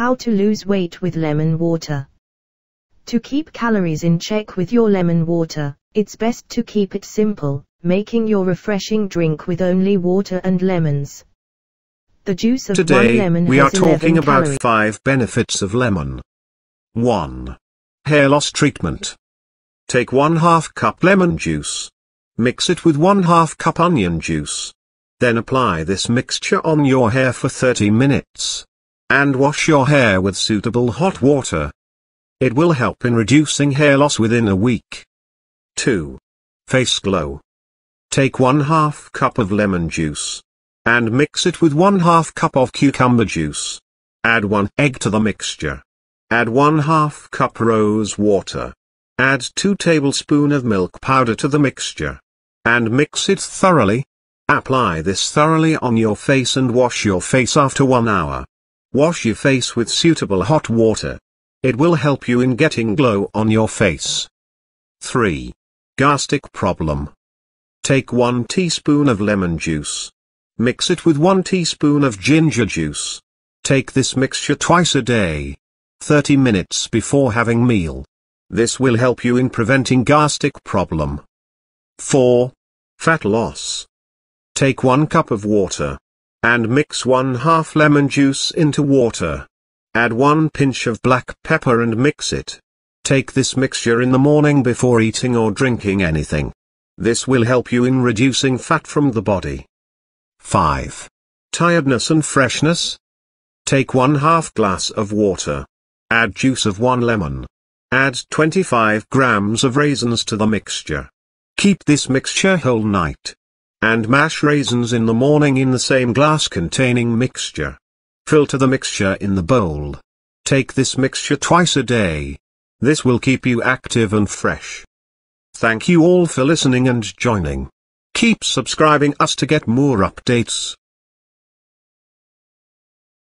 How to lose weight with lemon water. To keep calories in check with your lemon water, it's best to keep it simple, making your refreshing drink with only water and lemons. The juice of Today, one lemon we are talking about calories. 5 benefits of lemon. 1. Hair loss treatment. Take 1 half cup lemon juice. Mix it with 1 half cup onion juice. Then apply this mixture on your hair for 30 minutes and wash your hair with suitable hot water. It will help in reducing hair loss within a week. 2. Face Glow. Take 1 half cup of lemon juice. And mix it with 1 half cup of cucumber juice. Add 1 egg to the mixture. Add 1 half cup rose water. Add 2 tablespoon of milk powder to the mixture. And mix it thoroughly. Apply this thoroughly on your face and wash your face after 1 hour. Wash your face with suitable hot water. It will help you in getting glow on your face. 3. Gastric problem. Take 1 teaspoon of lemon juice. Mix it with 1 teaspoon of ginger juice. Take this mixture twice a day. 30 minutes before having meal. This will help you in preventing gastric problem. 4. Fat loss. Take 1 cup of water and mix 1 half lemon juice into water. Add 1 pinch of black pepper and mix it. Take this mixture in the morning before eating or drinking anything. This will help you in reducing fat from the body. 5. Tiredness and freshness. Take 1 half glass of water. Add juice of 1 lemon. Add 25 grams of raisins to the mixture. Keep this mixture whole night and mash raisins in the morning in the same glass containing mixture. Filter the mixture in the bowl. Take this mixture twice a day. This will keep you active and fresh. Thank you all for listening and joining. Keep subscribing us to get more updates.